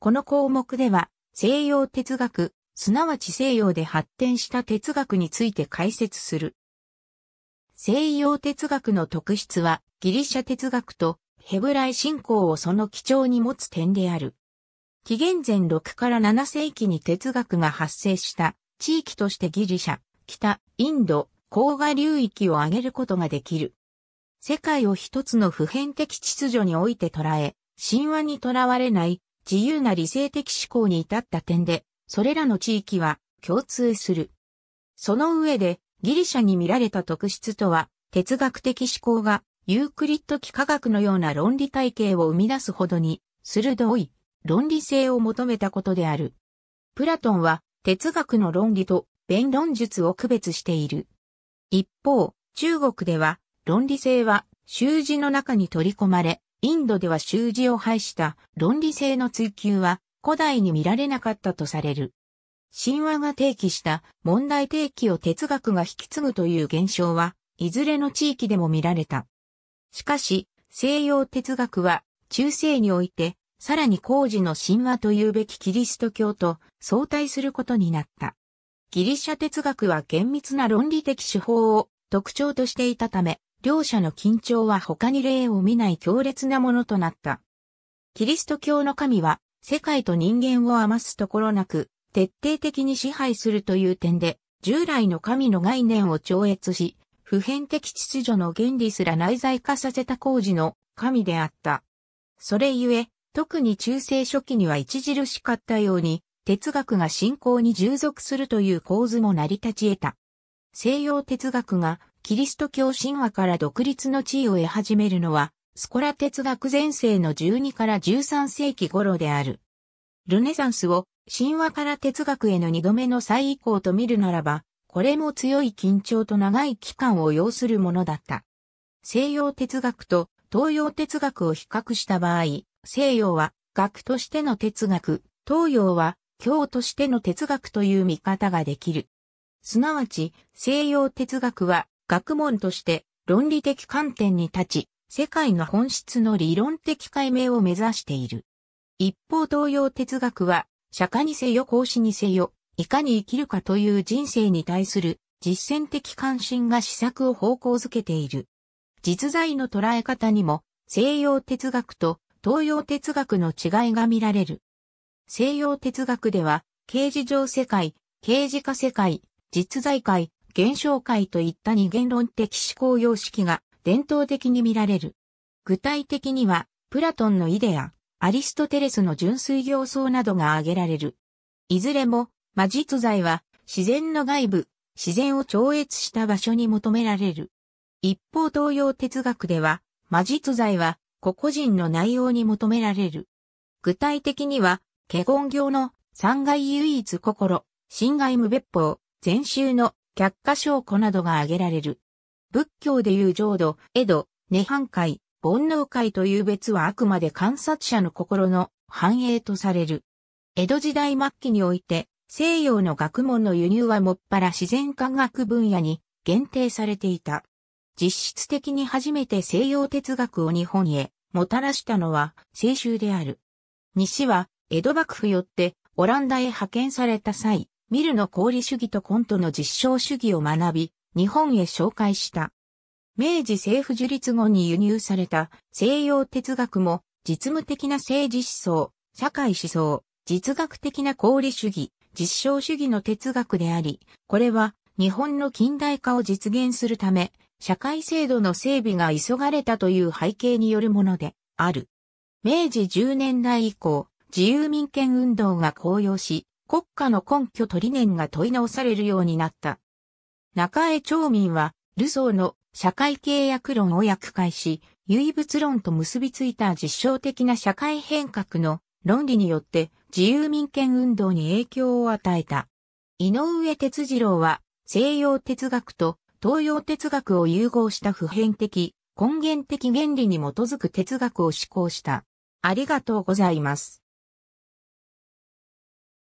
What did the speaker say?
この項目では、西洋哲学、すなわち西洋で発展した哲学について解説する。西洋哲学の特質は、ギリシャ哲学とヘブライ信仰をその基調に持つ点である。紀元前6から7世紀に哲学が発生した地域としてギリシャ、北、インド、黄河流域を挙げることができる。世界を一つの普遍的秩序において捉え、神話にとらわれない自由な理性的思考に至った点で、それらの地域は共通する。その上で、ギリシャに見られた特質とは、哲学的思考がユークリッド幾何学のような論理体系を生み出すほどに、鋭い論理性を求めたことである。プラトンは哲学の論理と弁論術を区別している。一方、中国では論理性は習字の中に取り込まれ、インドでは習字を排した論理性の追求は古代に見られなかったとされる。神話が提起した問題提起を哲学が引き継ぐという現象はいずれの地域でも見られた。しかし、西洋哲学は中世においてさらに工事の神話というべきキリスト教と相対することになった。ギリシャ哲学は厳密な論理的手法を特徴としていたため、両者の緊張は他に例を見ない強烈なものとなった。キリスト教の神は、世界と人間を余すところなく、徹底的に支配するという点で、従来の神の概念を超越し、普遍的秩序の原理すら内在化させた工事の神であった。それゆえ、特に中世初期には著しかったように、哲学が信仰に従属するという構図も成り立ち得た。西洋哲学がキリスト教神話から独立の地位を得始めるのは、スコラ哲学前世の12から13世紀頃である。ルネサンスを神話から哲学への二度目の再移行と見るならば、これも強い緊張と長い期間を要するものだった。西洋哲学と東洋哲学を比較した場合、西洋は学としての哲学、東洋は教としての哲学という見方ができる。すなわち、西洋哲学は学問として論理的観点に立ち、世界の本質の理論的解明を目指している。一方東洋哲学は、釈迦にせよ孔子にせよ、いかに生きるかという人生に対する実践的関心が施策を方向づけている。実在の捉え方にも西洋哲学と東洋哲学の違いが見られる。西洋哲学では、形事上世界、形事化世界、実在界、現象界といった二元論的思考様式が伝統的に見られる。具体的には、プラトンのイデア、アリストテレスの純粋行相などが挙げられる。いずれも、魔術剤は自然の外部、自然を超越した場所に求められる。一方東洋哲学では、魔術剤は個々人の内容に求められる。具体的には、華厳行の三外唯一心、心外無別法、禅宗の却下証拠などが挙げられる。仏教でいう浄土、江戸、涅槃会、煩悩会という別はあくまで観察者の心の繁栄とされる。江戸時代末期において、西洋の学問の輸入はもっぱら自然科学分野に限定されていた。実質的に初めて西洋哲学を日本へもたらしたのは清州である。西は江戸幕府よってオランダへ派遣された際、ミルの功理主義とコントの実証主義を学び、日本へ紹介した。明治政府樹立後に輸入された西洋哲学も実務的な政治思想、社会思想、実学的な功理主義、実証主義の哲学であり、これは日本の近代化を実現するため、社会制度の整備が急がれたという背景によるものである。明治10年代以降、自由民権運動が高揚し、国家の根拠と理念が問い直されるようになった。中江町民は、ルソーの社会契約論を訳解し、唯物論と結びついた実証的な社会変革の論理によって自由民権運動に影響を与えた。井上哲次郎は西洋哲学と東洋哲学を融合した普遍的、根源的原理に基づく哲学を施行した。ありがとうございます。